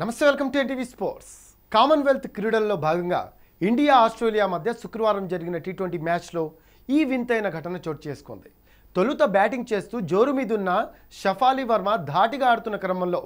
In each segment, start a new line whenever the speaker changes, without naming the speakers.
నమస్తే welcome to NTV sports Commonwealth క్రీడల్లో భాగంగా ఇండియా ఆస్ట్రేలియా మధ్య శుక్రవారం జరిగిన టీ ట్వంటీ మ్యాచ్లో ఈ వింతైన ఘటన చోటు చేసుకుంది తొలుత బ్యాటింగ్ చేస్తూ జోరు మీదున్న షఫాలి వర్మ ధాటిగా ఆడుతున్న క్రమంలో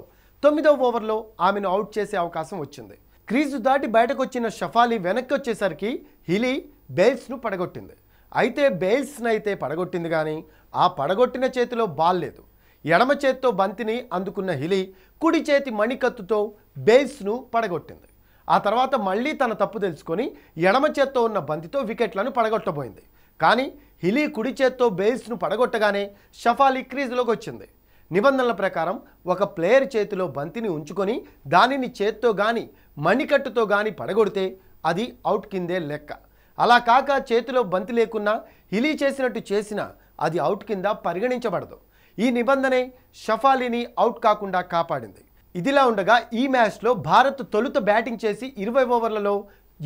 తొమ్మిదవ ఓవర్లో ఆమెను అవుట్ చేసే అవకాశం వచ్చింది క్రీజు దాటి బయటకు వచ్చిన షఫాలి వెనక్కి వచ్చేసరికి హిలీ బెయిల్స్ను పడగొట్టింది అయితే బెయిల్స్ను అయితే పడగొట్టింది కానీ ఆ పడగొట్టిన చేతిలో బాల్ లేదు ఎడమ చేత్తో బంతిని అందుకున్న హిలీ కుడి చేతి మణికత్తుతో బేస్ను పడగొట్టింది ఆ తర్వాత మళ్ళీ తన తప్పు తెలుసుకొని ఎడమ చేత్తో ఉన్న బంతితో వికెట్లను పడగొట్టబోయింది కానీ హిలీ కుడి చేత్తో బేస్ను పడగొట్టగానే షఫాలి క్రీజ్లోకి వచ్చింది నిబంధనల ప్రకారం ఒక ప్లేయర్ చేతిలో బంతిని ఉంచుకొని దానిని చేత్తో కానీ మణికట్టుతో గాని పడగొడితే అది అవుట్ కిందే లెక్క అలా కాక చేతిలో బంతి లేకున్నా హిలీ చేసినట్టు చేసినా అది అవుట్ కింద పరిగణించబడదు ఈ నిబంధనే షఫాలీని అవుట్ కాకుండా కాపాడింది ఇదిలా ఉండగా ఈ మ్యాచ్లో భారత్ తొలుత బ్యాటింగ్ చేసి ఇరవై ఓవర్లలో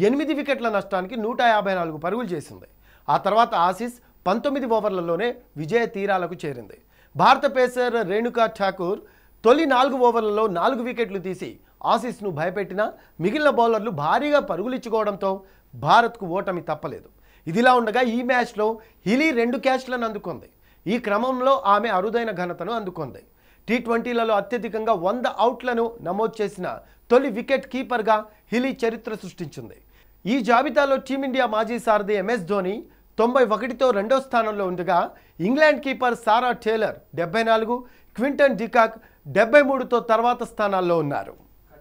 ఎనిమిది వికెట్ల నష్టానికి నూట యాభై నాలుగు పరుగులు చేసింది ఆ తర్వాత ఆసీస్ పంతొమ్మిది ఓవర్లలోనే విజయ తీరాలకు చేరింది భారత పేసర్ రేణుకా ఠాకూర్ తొలి నాలుగు ఓవర్లలో నాలుగు వికెట్లు తీసి ఆసీస్ను భయపెట్టినా మిగిలిన బౌలర్లు భారీగా పరుగులిచ్చుకోవడంతో భారత్కు ఓటమి తప్పలేదు ఇదిలా ఉండగా ఈ మ్యాచ్లో హిలీ రెండు క్యాచ్లను అందుకుంది ఈ క్రమంలో ఆమె అరుదైన ఘనతను అందుకుంది టీ ట్వంటీలలో అత్యధికంగా వంద అవుట్లను నమోదు చేసిన తొలి వికెట్ కీపర్గా హిలీ చరిత్ర సృష్టించింది ఈ జాబితాలో టీమిండియా మాజీ సారథి ఎంఎస్ ధోని తొంభై ఒకటితో రెండో స్థానంలో ఉండగా ఇంగ్లాండ్ కీపర్ సారా టేలర్ డెబ్బై నాలుగు క్వింటన్ డికాక్ డెబ్బై మూడుతో తర్వాత స్థానాల్లో ఉన్నారు